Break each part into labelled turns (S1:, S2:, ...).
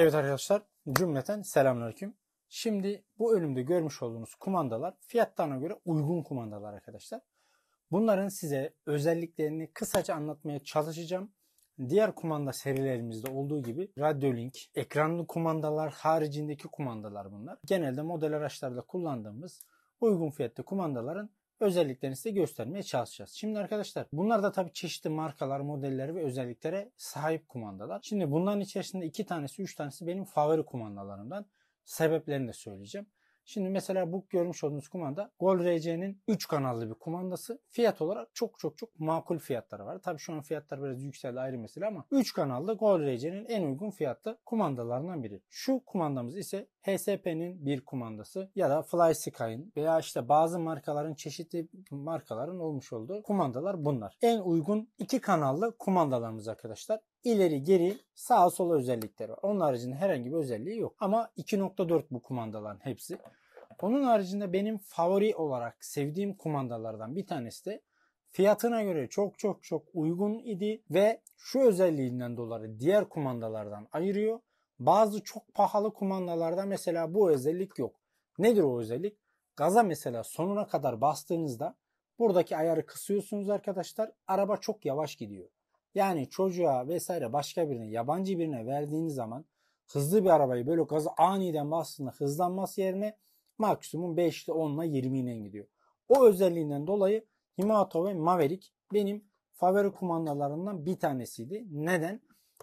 S1: Evet arkadaşlar cümleten selamünaleyküm. Şimdi bu ölümde görmüş olduğunuz kumandalar fiyatlarına göre uygun kumandalar arkadaşlar. Bunların size özelliklerini kısaca anlatmaya çalışacağım. Diğer kumanda serilerimizde olduğu gibi link, ekranlı kumandalar haricindeki kumandalar bunlar. Genelde model araçlarda kullandığımız uygun fiyatlı kumandaların özelliklerini size göstermeye çalışacağız. Şimdi arkadaşlar bunlar da tabii çeşitli markalar, modelleri ve özelliklere sahip kumandalar. Şimdi bunların içerisinde iki tanesi, üç tanesi benim favori kumandalarımdan. Sebeplerini de söyleyeceğim. Şimdi mesela bu görmüş olduğunuz kumanda Gol RC'nin 3 kanallı bir kumandası. Fiyat olarak çok çok çok makul fiyatları var. Tabii şu an fiyatlar biraz yükseldi ayrı mesele ama 3 kanallı Gol RC'nin en uygun fiyatlı kumandalarından biri. Şu kumandamız ise HSP'nin bir kumandası ya da Fly Sky'ın veya işte bazı markaların çeşitli markaların olmuş olduğu kumandalar bunlar. En uygun iki kanallı kumandalarımız arkadaşlar ileri geri sağ sola özellikleri var. Onun haricinde herhangi bir özelliği yok. Ama 2.4 bu kumandaların hepsi. Onun haricinde benim favori olarak sevdiğim kumandalardan bir tanesi de fiyatına göre çok çok çok uygun idi ve şu özelliğinden dolayı diğer kumandalardan ayırıyor. Bazı çok pahalı kumandalarda mesela bu özellik yok. Nedir o özellik? Gaza mesela sonuna kadar bastığınızda buradaki ayarı kısıyorsunuz arkadaşlar. Araba çok yavaş gidiyor. Yani çocuğa vesaire başka birine yabancı birine verdiğiniz zaman hızlı bir arabayı böyle gazı aniden bastığında hızlanması yerine maksimum 5 ile 10 ile 20 ile gidiyor. O özelliğinden dolayı Himato ve Maverick benim favori kumandalarından bir tanesiydi. Neden?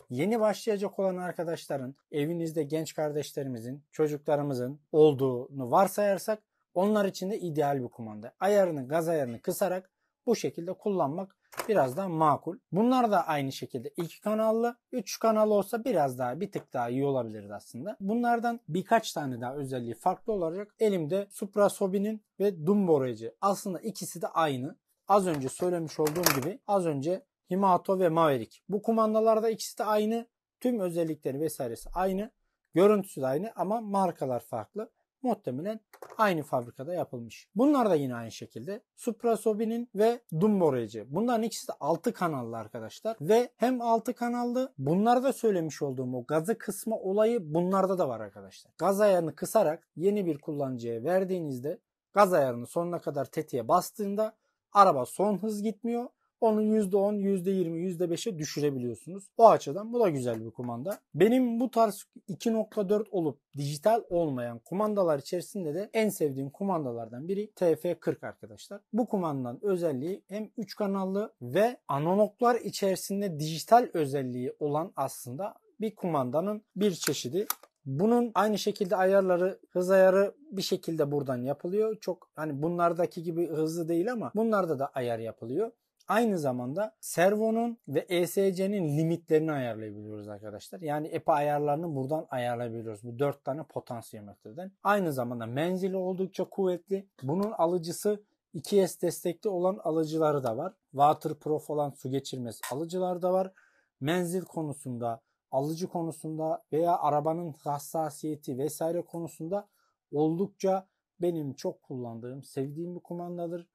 S1: Yeni başlayacak olan arkadaşların, evinizde genç kardeşlerimizin, çocuklarımızın olduğunu varsayarsak onlar için de ideal bir kumanda. Ayarını, gaz ayarını kısarak bu şekilde kullanmak biraz daha makul. Bunlar da aynı şekilde iki kanallı. Üç kanallı olsa biraz daha bir tık daha iyi olabilirdi aslında. Bunlardan birkaç tane daha özelliği farklı olacak. Elimde Supra Sobi'nin ve Dumbo Regi. Aslında ikisi de aynı. Az önce söylemiş olduğum gibi az önce Himato ve Maverick. Bu kumandalarda ikisi de aynı. Tüm özellikleri vesairesi aynı. Görüntüsü de aynı ama markalar farklı muhtemelen aynı fabrikada yapılmış. Bunlar da yine aynı şekilde. Supra Sobinin ve Dumbo Reci. Bunların ikisi de 6 kanallı arkadaşlar. Ve hem 6 kanallı bunlarda söylemiş olduğum o gazı kısma olayı bunlarda da var arkadaşlar. Gaz ayarını kısarak yeni bir kullanıcıya verdiğinizde gaz ayarını sonuna kadar tetiğe bastığında araba son hız gitmiyor onu %10, %20, %5'e düşürebiliyorsunuz. O açıdan bu da güzel bir kumanda. Benim bu tarz 2.4 olup dijital olmayan kumandalar içerisinde de en sevdiğim kumandalardan biri TF40 arkadaşlar. Bu kumandanın özelliği hem 3 kanallı ve analoglar içerisinde dijital özelliği olan aslında bir kumandanın bir çeşidi. Bunun aynı şekilde ayarları, hız ayarı bir şekilde buradan yapılıyor. Çok hani bunlardaki gibi hızlı değil ama bunlarda da ayar yapılıyor. Aynı zamanda servonun ve ESC'nin limitlerini ayarlayabiliyoruz arkadaşlar. Yani EPA ayarlarını buradan ayarlayabiliyoruz. Bu 4 tane potansiyometreden. Aynı zamanda menzili oldukça kuvvetli. Bunun alıcısı 2S destekli olan alıcıları da var. Waterproof olan su geçirmez alıcılar da var. Menzil konusunda, alıcı konusunda veya arabanın hassasiyeti vesaire konusunda oldukça benim çok kullandığım, sevdiğim bir kumandadır.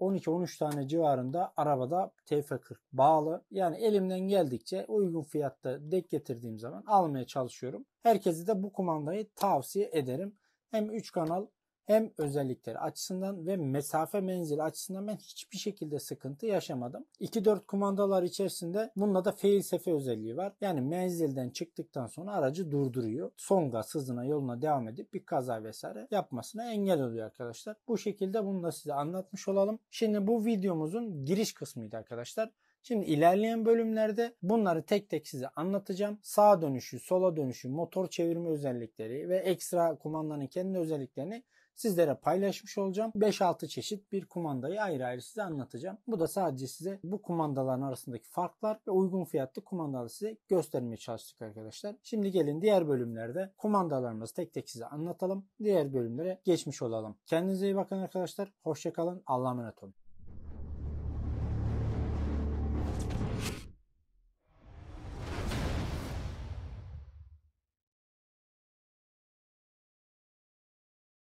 S1: 12-13 tane civarında arabada TF40 bağlı. Yani elimden geldikçe uygun fiyatta dek getirdiğim zaman almaya çalışıyorum. Herkese de bu kumandayı tavsiye ederim. Hem 3 kanal hem özellikleri açısından ve mesafe menzil açısından ben hiçbir şekilde sıkıntı yaşamadım. 2-4 kumandalar içerisinde bununla da fail safe özelliği var. Yani menzilden çıktıktan sonra aracı durduruyor. Son gaz hızına yoluna devam edip bir kaza vesaire yapmasına engel oluyor arkadaşlar. Bu şekilde bunu da size anlatmış olalım. Şimdi bu videomuzun giriş kısmıydı arkadaşlar. Şimdi ilerleyen bölümlerde bunları tek tek size anlatacağım. Sağ dönüşü, sola dönüşü, motor çevirme özellikleri ve ekstra kumandanın kendi özelliklerini sizlere paylaşmış olacağım. 5-6 çeşit bir kumandayı ayrı ayrı size anlatacağım. Bu da sadece size bu kumandaların arasındaki farklar ve uygun fiyatlı kumandaları size göstermeye çalıştık arkadaşlar. Şimdi gelin diğer bölümlerde kumandalarımızı tek tek size anlatalım. Diğer bölümlere geçmiş olalım. Kendinize iyi bakın arkadaşlar. Hoşçakalın. Allah'a emanet olun.